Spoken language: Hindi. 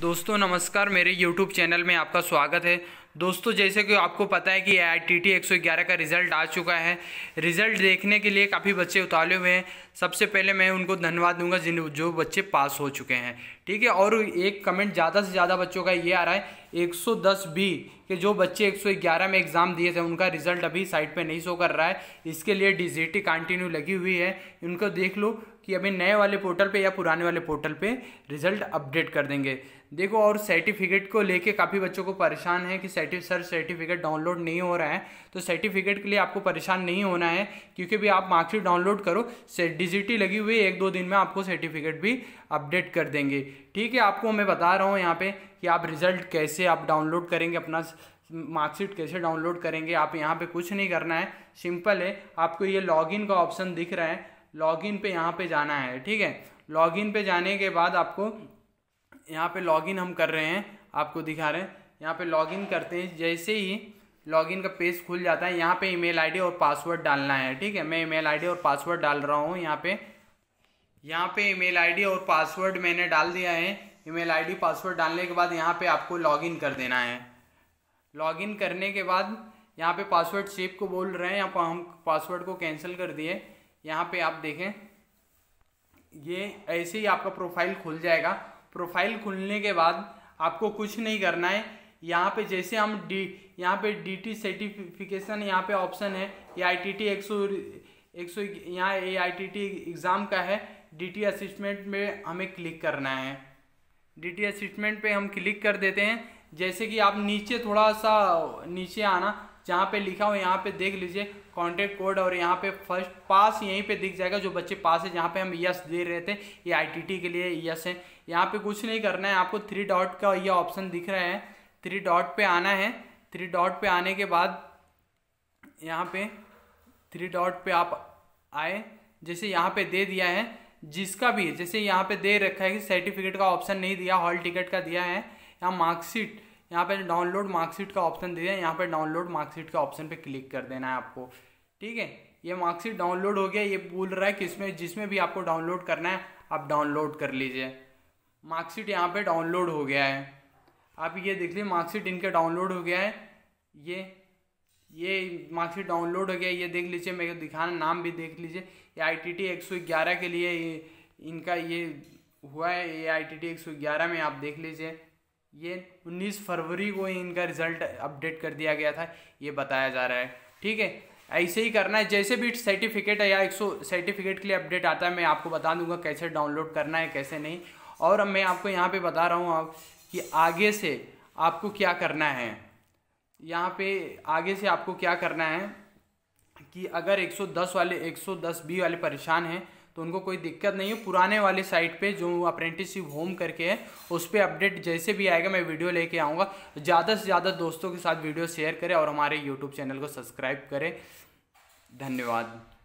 दोस्तों नमस्कार मेरे YouTube चैनल में आपका स्वागत है दोस्तों जैसे कि आपको पता है कि आई टी टी का रिज़ल्ट आ चुका है रिज़ल्ट देखने के लिए काफ़ी बच्चे उतारे हुए हैं सबसे पहले मैं उनको धन्यवाद दूंगा जिन जो बच्चे पास हो चुके हैं ठीक है और एक कमेंट ज़्यादा से ज़्यादा बच्चों का ये आ रहा है 110 बी के जो बच्चे 111 में एग्ज़ाम दिए थे उनका रिजल्ट अभी साइट पे नहीं शो कर रहा है इसके लिए डी कंटिन्यू लगी हुई है उनको देख लो कि अभी नए वाले पोर्टल पे या पुराने वाले पोर्टल पे रिजल्ट अपडेट कर देंगे देखो और सर्टिफिकेट को लेके काफ़ी बच्चों को परेशान है कि सर्टिफ सर सर्टिफिकेट डाउनलोड नहीं हो रहा है तो सर्टिफिकेट के लिए आपको परेशान नहीं होना है क्योंकि भी आप मार्कशीट डाउनलोड करो टी लगी हुई एक दो दिन में आपको सर्टिफिकेट भी अपडेट कर देंगे ठीक है आपको मैं बता रहा हूँ यहाँ पे कि आप रिजल्ट कैसे आप डाउनलोड करेंगे अपना मार्कशीट कैसे डाउनलोड करेंगे आप यहाँ पे कुछ नहीं करना है सिंपल है आपको ये लॉगिन का ऑप्शन दिख रहा है लॉगिन पे यहाँ पे जाना है ठीक है लॉगिन पे जाने के बाद आपको यहाँ पे लॉगिन हम कर रहे हैं आपको दिखा रहे हैं यहाँ पे लॉगिन करते हैं जैसे ही लॉगिन का पेज खुल जाता है यहाँ पे ईमेल आईडी और पासवर्ड डालना है ठीक है मैं ईमेल आईडी और पासवर्ड डाल रहा हूँ यहाँ पे यहाँ पे ईमेल आईडी और पासवर्ड मैंने डाल दिया है ईमेल आईडी पासवर्ड डालने के बाद यहाँ पे आपको लॉगिन कर देना है लॉगिन करने के बाद यहाँ पे पासवर्ड सेव को बोल रहे हैं यहाँ पर हम पासवर्ड को कैंसिल कर दिए यहाँ पर आप देखें ये ऐसे ही आपका प्रोफाइल खुल जाएगा प्रोफाइल खुलने के बाद आपको कुछ नहीं करना है यहाँ पे जैसे हम डी यहाँ पे टी सर्टिफिकेशन यहाँ पे ऑप्शन है ये आई टी टी एक सौ एक सौ यहाँ ये आई टी टी एग्ज़ाम का है डी टी असिस्टमेंट में हमें क्लिक करना है डी टी असिस्टमेंट पर हम क्लिक कर देते हैं जैसे कि आप नीचे थोड़ा सा नीचे आना जहाँ पे लिखा हो यहाँ पे देख लीजिए कॉन्टैक्ट कोड और यहाँ पे फर्स्ट पास यहीं पे दिख जाएगा जो बच्चे पास है जहाँ पे हम यस दे रहे थे ये आईटीटी के लिए यस है यहाँ पे कुछ नहीं करना है आपको थ्री डॉट का ये ऑप्शन दिख रहा है थ्री डॉट पे आना है थ्री डॉट पे आने के बाद यहाँ पे थ्री डॉट पे आप आए जैसे यहाँ पे दे दिया है जिसका भी जैसे यहाँ पे दे रखा है कि सर्टिफिकेट का ऑप्शन नहीं दिया हॉल टिकट का दिया है यहाँ मार्कशीट यहाँ पे डाउनलोड मार्कशीट का ऑप्शन दे दिया यहाँ पे डाउनलोड मार्कशीट का ऑप्शन पे क्लिक कर देना है आपको ठीक है ये मार्कशीट डाउनलोड हो गया ये बोल रहा है कि इसमें जिसमें भी आपको डाउनलोड करना है आप डाउनलोड कर लीजिए मार्कशीट यहाँ पे डाउनलोड हो गया है आप ये देख लीजिए मार्कशीट इनके डाउनलोड हो गया है ये ये मार्कशीट डाउनलोड हो गया ये देख लीजिए मेरे को दिखाना नाम भी देख लीजिए ये आई टी टी एक सौ ग्यारह के लिए इनका ये हुआ है ये आई टी टी एक सौ ग्यारह में आप देख लीजिए ये उन्नीस फरवरी को इनका रिजल्ट अपडेट कर दिया गया था ये बताया जा रहा है ठीक है ऐसे ही करना है जैसे भी सर्टिफिकेट या एक सौ सर्टिफिकेट के लिए अपडेट आता है मैं आपको बता दूंगा कैसे डाउनलोड करना है कैसे नहीं और मैं आपको यहाँ पे बता रहा हूँ आप कि आगे से आपको क्या करना है यहाँ पे आगे से आपको क्या करना है कि अगर 110 वाले 110 बी वाले परेशान हैं तो उनको कोई दिक्कत नहीं है पुराने वाले साइट पे जो अप्रेंटिसशिप होम करके है उस पर अपडेट जैसे भी आएगा मैं वीडियो लेके आऊँगा ज़्यादा से ज़्यादा दोस्तों के साथ वीडियो शेयर करें और हमारे यूट्यूब चैनल को सब्सक्राइब करें धन्यवाद